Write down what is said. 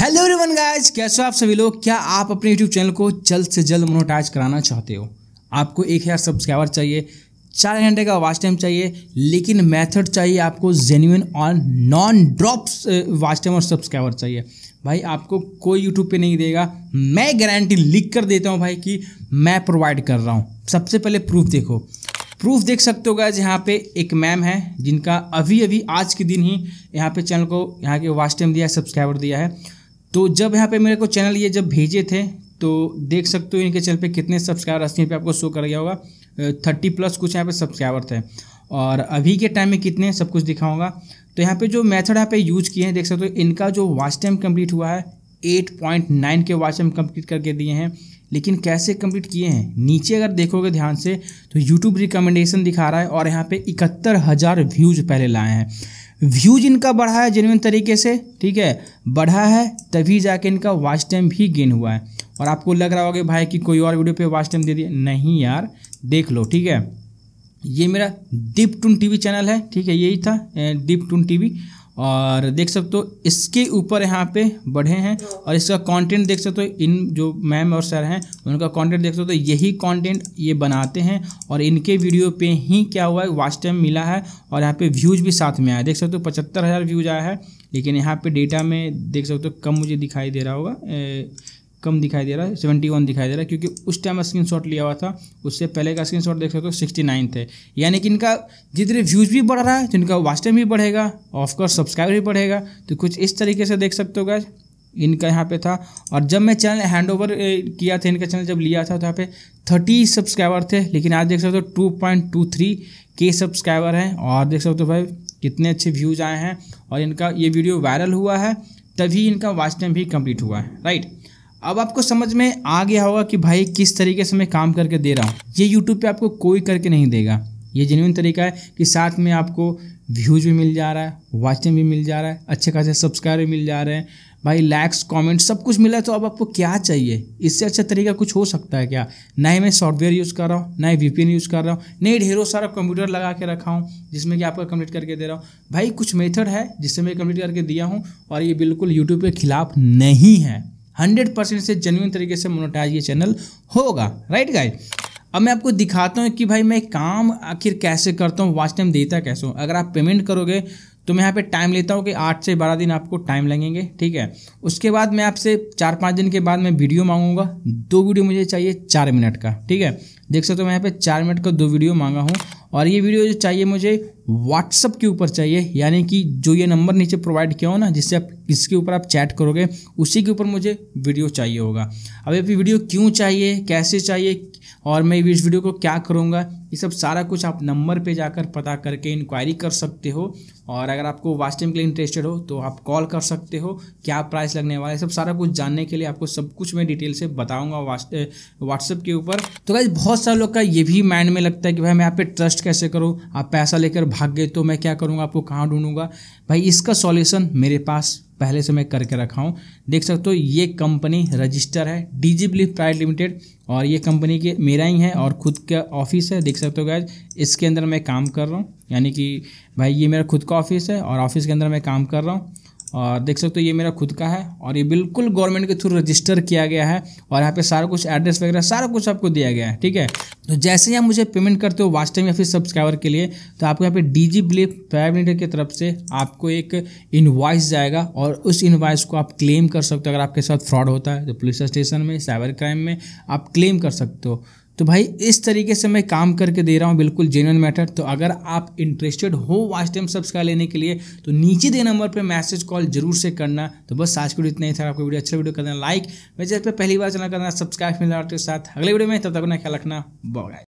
hello everyone guys कैसे हो आप सभी लोग क्या आप अपने यूट्यूब चैनल को जल्द से जल्द मोनोटाइज कराना चाहते हो आपको एक हज़ार सब्सक्राइबर चाहिए चार घंटे का वॉच टाइम चाहिए लेकिन मेथड चाहिए आपको जेन्यून और नॉन ड्रॉप्स वाच टाइम और सब्सक्राइबर चाहिए भाई आपको कोई यूट्यूब पे नहीं देगा मैं गारंटी लिख कर देता हूँ भाई कि मैं प्रोवाइड कर रहा हूँ सबसे पहले प्रूफ देखो प्रूफ देख सकते हो गाइज यहाँ पे एक मैम है जिनका अभी अभी आज के दिन ही यहाँ पे चैनल को यहाँ के वाच टाइम दिया है सब्सक्राइबर दिया है तो जब यहाँ पे मेरे को चैनल ये जब भेजे थे तो देख सकते हो इनके चैनल पे कितने सब्सक्राइबर अस्सी पे आपको शो कर गया होगा थर्टी प्लस कुछ यहाँ पे सब्सक्राइबर थे और अभी के टाइम में कितने सब कुछ दिखाऊंगा तो यहाँ पे जो मेथड यहाँ पे यूज किए हैं देख सकते हो इनका जो वाच टाइम कंप्लीट हुआ है 8.9 के वाच टाइम कंप्लीट करके दिए हैं लेकिन कैसे कंप्लीट किए हैं नीचे अगर देखोगे ध्यान से तो यूट्यूब रिकमेंडेशन दिखा रहा है और यहाँ पे इकहत्तर हज़ार व्यूज़ पहले लाए हैं व्यूज इनका बढ़ा है जेन्यून तरीके से ठीक है बढ़ा है तभी जाके इनका वॉच टाइम भी गेन हुआ है और आपको लग रहा होगा भाई कि कोई और वीडियो पर वॉच टाइम दे दिया नहीं यार देख लो ठीक है ये मेरा दीप टून टीवी चैनल है ठीक है यही था दीप टून टीवी और देख सकते हो इसके ऊपर यहाँ पे बढ़े हैं और इसका कंटेंट देख सकते हो इन जो मैम और सर हैं उनका कंटेंट देख सकते हो यही कंटेंट ये बनाते हैं और इनके वीडियो पे ही क्या हुआ है वाच टाइम मिला है और यहाँ पे व्यूज़ भी साथ में आया देख सकते हो पचहत्तर हज़ार व्यूज़ आया है लेकिन यहाँ पे डेटा में देख सकते हो कम मुझे दिखाई दे रहा होगा कम दिखाई दे रहा है सेवेंटी वन दिखाई दे रहा है क्योंकि उस टाइम स्क्रीन शॉट लिया हुआ था उससे पहले का स्क्रीन शॉट देख सकते हो सिक्सटी नाइन थे यानी कि इनका जितने व्यूज़ भी बढ़ रहा है तो इनका वाच टाइम भी बढ़ेगा ऑफकोर्स सब्सक्राइबर भी बढ़ेगा तो कुछ इस तरीके से देख सकते हो गए इनका यहाँ पे था और जब मैं चैनल हैंड ओवर किया था इनका चैनल जब लिया था तो यहाँ पे थर्टी सब्सक्राइबर थे लेकिन आज देख सकते हो टू पॉइंट टू थ्री के सब्सक्राइबर हैं और देख सकते हो भाई कितने अच्छे व्यूज़ आए हैं और इनका ये वीडियो वायरल हुआ है तभी इनका वाच टाइम भी कंप्लीट हुआ है राइट अब आपको समझ में आ गया होगा कि भाई किस तरीके से मैं काम करके दे रहा हूँ ये यूट्यूब पे आपको कोई करके नहीं देगा ये जेन्यून तरीका है कि साथ में आपको व्यूज़ भी मिल जा रहा है वाचिंग भी मिल जा रहा है अच्छे खासे सब्सक्राइबर भी मिल जा रहे हैं भाई लाइक्स कमेंट सब कुछ मिला तो अब आपको क्या चाहिए इससे अच्छा तरीका कुछ हो सकता है क्या ना ही मैं सॉफ्टवेयर यूज़ कर रहा हूँ ना ही वी यूज़ कर रहा हूँ नहीं ढेरों सारा कंप्यूटर लगा के रखा हूँ जिसमें कि आपका कंप्लीट करके दे रहा हूँ भाई कुछ मेथड है जिससे मैं कंप्लीट करके दिया हूँ और ये बिल्कुल यूट्यूब के खिलाफ नहीं है हंड्रेड परसेंट से जेन्यून तरीके से मोनोटाइज ये चैनल होगा राइट गाइज अब मैं आपको दिखाता हूँ कि भाई मैं काम आखिर कैसे करता हूँ वाच टाइम देता कैसे हूँ अगर आप पेमेंट करोगे तो मैं यहाँ पे टाइम लेता हूँ कि आठ से बारह दिन आपको टाइम लगेंगे ठीक है उसके बाद मैं आपसे चार पाँच दिन के बाद मैं वीडियो मांगूंगा दो वीडियो मुझे चाहिए चार मिनट का ठीक है देख सकते हो तो मैं यहाँ पे चार मिनट का दो वीडियो मांगा हूँ और ये वीडियो जो चाहिए मुझे व्हाट्सअप के ऊपर चाहिए यानी कि जो ये नंबर नीचे प्रोवाइड किया हो ना जिससे आप किसके ऊपर आप चैट करोगे उसी के ऊपर मुझे वीडियो चाहिए होगा अब ये वीडियो क्यों चाहिए कैसे चाहिए और मैं इस वीडियो को क्या करूँगा ये सब सारा कुछ आप नंबर पे जाकर पता करके इंक्वायरी कर सकते हो और अगर आपको वास्ट टाइम के लिए इंटरेस्टेड हो तो आप कॉल कर सकते हो क्या प्राइस लगने वाला है सब सारा कुछ जानने के लिए आपको सब कुछ मैं डिटेल से बताऊंगा व्हाट्सएप के ऊपर तो भाई बहुत सारे लोग का ये भी माइंड में लगता है कि भाई मैं आप पे ट्रस्ट कैसे करूँ आप पैसा लेकर भाग गए तो मैं क्या करूँगा आपको कहाँ ढूंढूंगा भाई इसका सॉल्यूशन मेरे पास पहले से मैं करके रखा हूँ देख सकते हो ये कंपनी रजिस्टर है D G belief private limited और ये कंपनी के मेरा ही है और खुद का ऑफिस है देख सकते हो गैज इसके अंदर मैं काम कर रहा हूँ यानी कि भाई ये मेरा खुद का ऑफिस है और ऑफिस के अंदर मैं काम कर रहा हूँ और देख सकते हो ये मेरा खुद का है और ये बिल्कुल गवर्नमेंट के थ्रू रजिस्टर किया गया है और यहाँ पे सारा कुछ एड्रेस वगैरह सारा कुछ आपको दिया गया है ठीक है तो जैसे ही आप मुझे पेमेंट करते हो वास्ट टाइम या फिर सब्सक्राइबर के लिए तो आपको यहाँ पे D G blip prime limited की तरफ से आपको एक इन्वाइस जाएगा और उस इन्वाइस को आप क्लेम कर सकते हो अगर आपके साथ फ्रॉड होता है तो पुलिस स्टेशन में साइबर क्राइम में आप क्लेम कर सकते हो तो भाई इस तरीके से मैं काम करके दे रहा हूँ बिल्कुल जेनुअन मैटर तो अगर आप इंटरेस्टेड हो वाच टाइम सब्सक्राइब लेने के लिए तो नीचे दे नंबर पर मैसेज कॉल जरूर से करना तो बस आज वीडियो इतना ही था आपको वीडियो अच्छा वीडियो तो करना लाइक मेरे चैनल पर पहली बार चैनल करना सब्सक्राइब मिल रहा है तो साथ अगले वीडियो में तब तक अपना ख्याल रखना बहुत